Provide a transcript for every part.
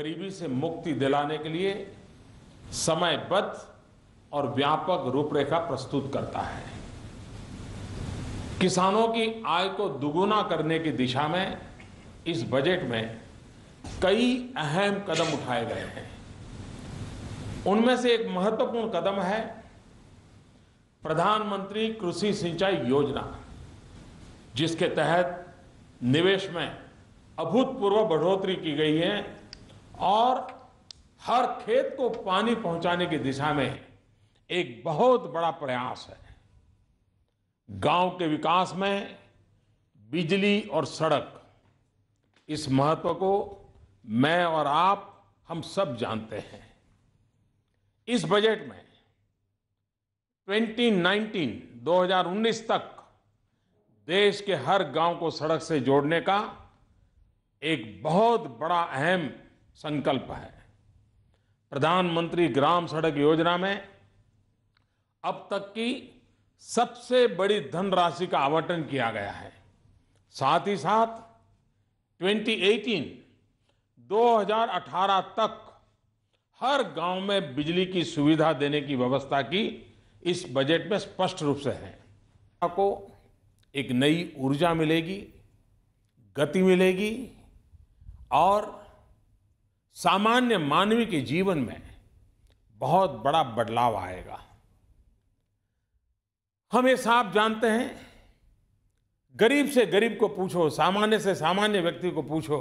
गरीबी से मुक्ति दिलाने के लिए समयबद्ध और व्यापक रूपरेखा प्रस्तुत करता है किसानों की आय को दुगुना करने की दिशा में इस बजट में कई अहम कदम उठाए गए हैं उनमें से एक महत्वपूर्ण कदम है प्रधानमंत्री कृषि सिंचाई योजना जिसके तहत निवेश में अभूतपूर्व बढ़ोतरी की गई है और हर खेत को पानी पहुंचाने की दिशा में एक बहुत बड़ा प्रयास है गांव के विकास में बिजली और सड़क इस महत्व को मैं और आप हम सब जानते हैं इस बजट में 2019 2019 तक देश के हर गांव को सड़क से जोड़ने का एक बहुत बड़ा अहम संकल्प है प्रधानमंत्री ग्राम सड़क योजना में अब तक की सबसे बड़ी धनराशि का आवंटन किया गया है साथ ही साथ 2018 2018 तक हर गांव में बिजली की सुविधा देने की व्यवस्था की इस बजट में स्पष्ट रूप से है आपको एक नई ऊर्जा मिलेगी गति मिलेगी और सामान्य मानवी के जीवन में बहुत बड़ा बदलाव आएगा हम ये साफ जानते हैं गरीब से गरीब को पूछो सामान्य से सामान्य व्यक्ति को पूछो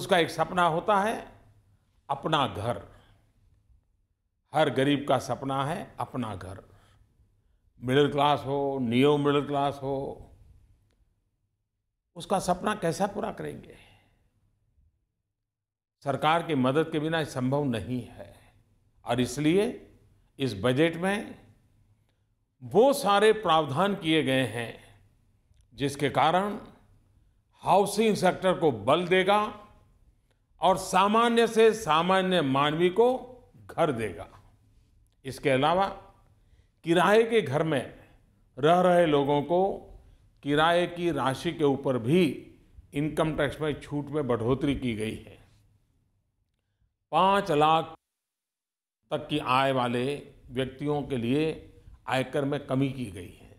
उसका एक सपना होता है अपना घर हर गरीब का सपना है अपना घर मिडिल क्लास हो नियो मिडिल क्लास हो उसका सपना कैसा पूरा करेंगे सरकार की मदद के बिना संभव नहीं है और इसलिए इस बजट में वो सारे प्रावधान किए गए हैं जिसके कारण हाउसिंग सेक्टर को बल देगा और सामान्य से सामान्य मानवी को घर देगा इसके अलावा किराए के घर में रह रहे लोगों को किराए की राशि के ऊपर भी इनकम टैक्स में छूट में बढ़ोतरी की गई है पाँच लाख तक की आय वाले व्यक्तियों के लिए आयकर में कमी की गई है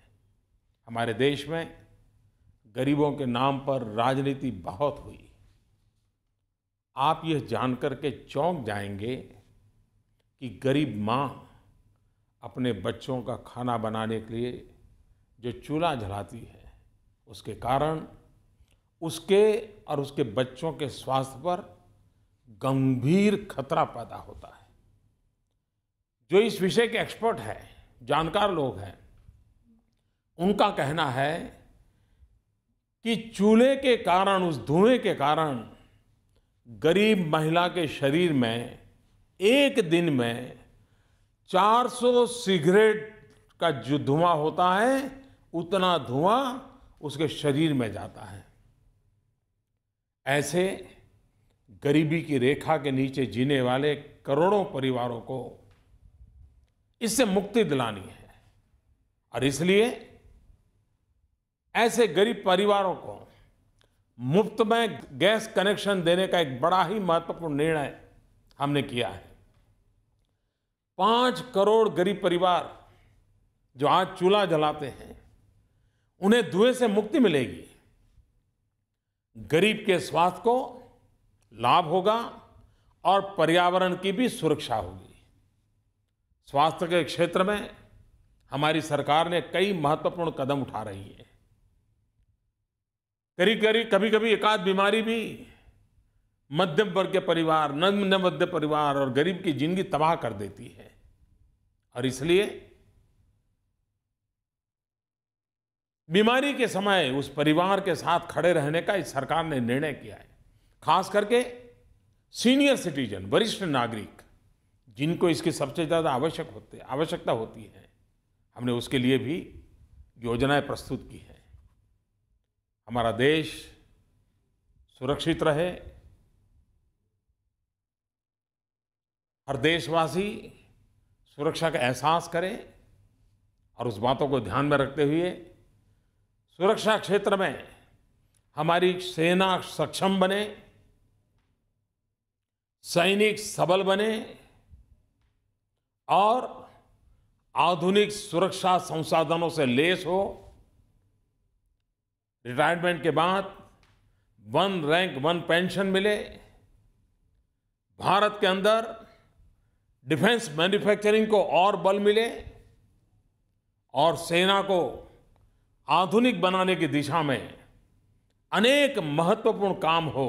हमारे देश में गरीबों के नाम पर राजनीति बहुत हुई आप यह जानकर के चौंक जाएंगे कि गरीब माँ अपने बच्चों का खाना बनाने के लिए जो चूल्हा जलाती है उसके कारण उसके और उसके बच्चों के स्वास्थ्य पर गंभीर खतरा पैदा होता है जो इस विषय के एक्सपर्ट हैं जानकार लोग हैं उनका कहना है कि चूल्हे के कारण उस धुएं के कारण गरीब महिला के शरीर में एक दिन में 400 सिगरेट का जो धुआं होता है उतना धुआं उसके शरीर में जाता है ऐसे गरीबी की रेखा के नीचे जीने वाले करोड़ों परिवारों को इससे मुक्ति दिलानी है और इसलिए ऐसे गरीब परिवारों को मुफ्त में गैस कनेक्शन देने का एक बड़ा ही महत्वपूर्ण निर्णय हमने किया है पांच करोड़ गरीब परिवार जो आज चूल्हा जलाते हैं उन्हें धुएं से मुक्ति मिलेगी गरीब के स्वास्थ्य को लाभ होगा और पर्यावरण की भी सुरक्षा होगी स्वास्थ्य के क्षेत्र में हमारी सरकार ने कई महत्वपूर्ण कदम उठा रही है करीब करीब कभी कभी एकाध बीमारी भी मध्यम वर्ग के परिवार निम्न मध्य परिवार और गरीब की जिंदगी तबाह कर देती है और इसलिए बीमारी के समय उस परिवार के साथ खड़े रहने का इस सरकार ने निर्णय किया है खास करके सीनियर सिटीजन वरिष्ठ नागरिक जिनको इसकी सबसे ज़्यादा आवश्यक होते आवश्यकता होती है हमने उसके लिए भी योजनाएं प्रस्तुत की हैं हमारा देश सुरक्षित रहे हर देशवासी सुरक्षा का एहसास करे और उस बातों को ध्यान में रखते हुए सुरक्षा क्षेत्र में हमारी सेना सक्षम बने सैनिक सबल बने और आधुनिक सुरक्षा संसाधनों से लेस हो रिटायरमेंट के बाद वन रैंक वन पेंशन मिले भारत के अंदर डिफेंस मैन्युफैक्चरिंग को और बल मिले और सेना को आधुनिक बनाने की दिशा में अनेक महत्वपूर्ण काम हो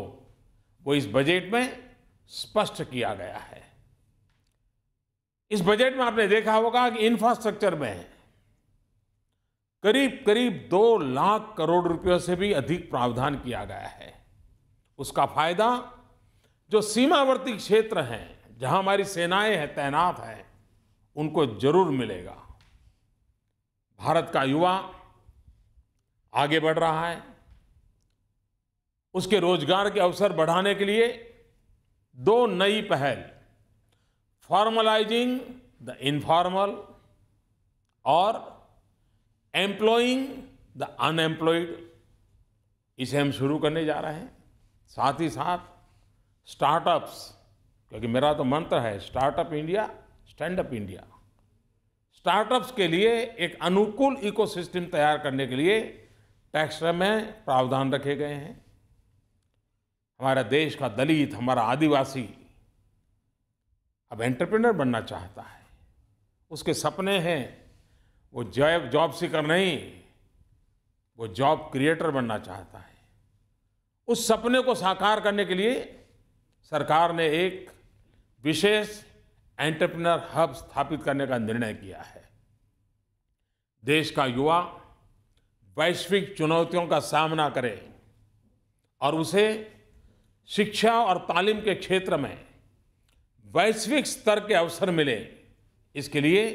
वो इस बजट में स्पष्ट किया गया है इस बजट में आपने देखा होगा कि इंफ्रास्ट्रक्चर में करीब करीब दो लाख करोड़ रुपयों से भी अधिक प्रावधान किया गया है उसका फायदा जो सीमावर्ती क्षेत्र हैं जहां हमारी सेनाएं हैं तैनात हैं उनको जरूर मिलेगा भारत का युवा आगे बढ़ रहा है उसके रोजगार के अवसर बढ़ाने के लिए दो नई पहल फॉर्मलाइजिंग द इनफॉर्मल और एम्प्लॉइंग द अनएम्प्लॉयड इसे हम शुरू करने जा रहे हैं साथ ही साथ स्टार्टअप्स क्योंकि मेरा तो मंत्र है startup India stand up India startups के लिए एक अनुकूल इकोसिस्टम तैयार करने के लिए टैक्स में प्रावधान रखे गए हैं हमारा देश का दलित हमारा आदिवासी अब एंटरप्रेनर बनना चाहता है उसके सपने हैं वो जॉब जॉब सीकर नहीं वो जॉब क्रिएटर बनना चाहता है उस सपने को साकार करने के लिए सरकार ने एक विशेष एंटरप्रेनर हब स्थापित करने का निर्णय किया है देश का युवा वैश्विक चुनौतियों का सामना करे और उसे शिक्षा और तालीम के क्षेत्र में वैश्विक स्तर के अवसर मिले इसके लिए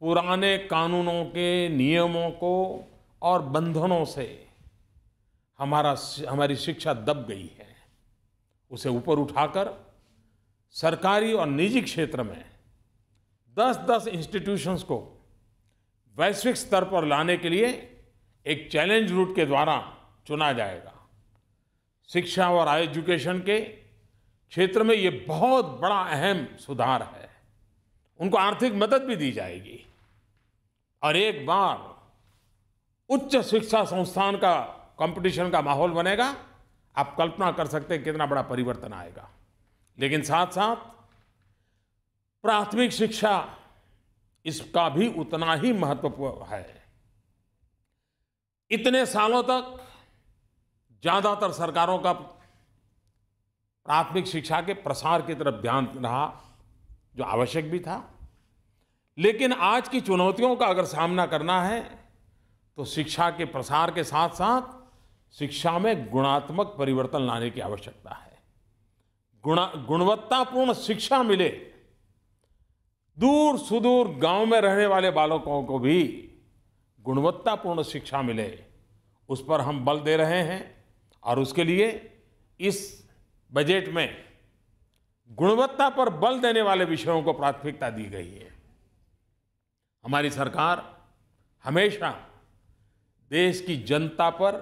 पुराने कानूनों के नियमों को और बंधनों से हमारा हमारी शिक्षा दब गई है उसे ऊपर उठाकर सरकारी और निजी क्षेत्र में 10-10 इंस्टीट्यूशंस को वैश्विक स्तर पर लाने के लिए एक चैलेंज रूट के द्वारा चुना जाएगा शिक्षा और एजुकेशन के क्षेत्र में ये बहुत बड़ा अहम सुधार है उनको आर्थिक मदद भी दी जाएगी और एक बार उच्च शिक्षा संस्थान का कंपटीशन का माहौल बनेगा आप कल्पना कर सकते हैं कितना बड़ा परिवर्तन आएगा लेकिन साथ साथ प्राथमिक शिक्षा इसका भी उतना ही महत्वपूर्ण है इतने सालों तक ज़्यादातर सरकारों का प्राथमिक शिक्षा के प्रसार की तरफ ध्यान रहा जो आवश्यक भी था लेकिन आज की चुनौतियों का अगर सामना करना है तो शिक्षा के प्रसार के साथ साथ शिक्षा में गुणात्मक परिवर्तन लाने की आवश्यकता है गुणा गुणवत्तापूर्ण शिक्षा मिले दूर सुदूर गांव में रहने वाले बालकों को भी गुणवत्तापूर्ण शिक्षा मिले उस पर हम बल दे रहे हैं और उसके लिए इस बजट में गुणवत्ता पर बल देने वाले विषयों को प्राथमिकता दी गई है हमारी सरकार हमेशा देश की जनता पर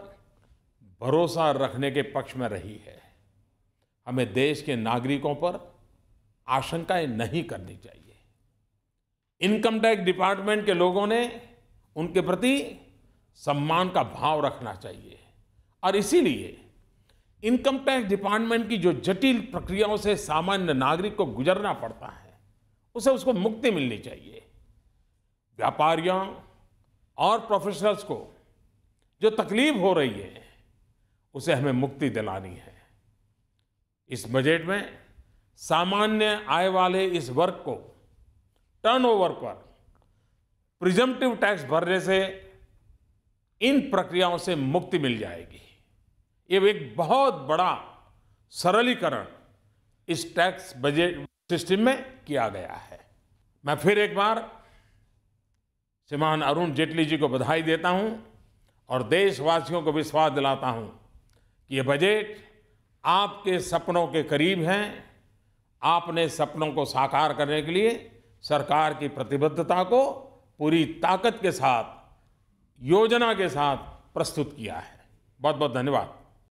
भरोसा रखने के पक्ष में रही है हमें देश के नागरिकों पर आशंकाएं नहीं करनी चाहिए इनकम टैक्स डिपार्टमेंट के लोगों ने उनके प्रति सम्मान का भाव रखना चाहिए और इसीलिए इनकम टैक्स डिपार्टमेंट की जो जटिल प्रक्रियाओं से सामान्य नागरिक को गुजरना पड़ता है उसे उसको मुक्ति मिलनी चाहिए व्यापारियों और प्रोफेशनल्स को जो तकलीफ हो रही है उसे हमें मुक्ति दिलानी है इस बजट में सामान्य आय वाले इस वर्ग को टर्नओवर पर प्रिजम्प्टिव टैक्स भरने से इन प्रक्रियाओं से मुक्ति मिल जाएगी ये एक बहुत बड़ा सरलीकरण इस टैक्स बजट सिस्टम में किया गया है मैं फिर एक बार श्रीमान अरुण जेटली जी को बधाई देता हूं और देशवासियों को विश्वास दिलाता हूं कि ये बजट आपके सपनों के करीब हैं आपने सपनों को साकार करने के लिए सरकार की प्रतिबद्धता को पूरी ताकत के साथ योजना के साथ प्रस्तुत किया है बहुत बहुत धन्यवाद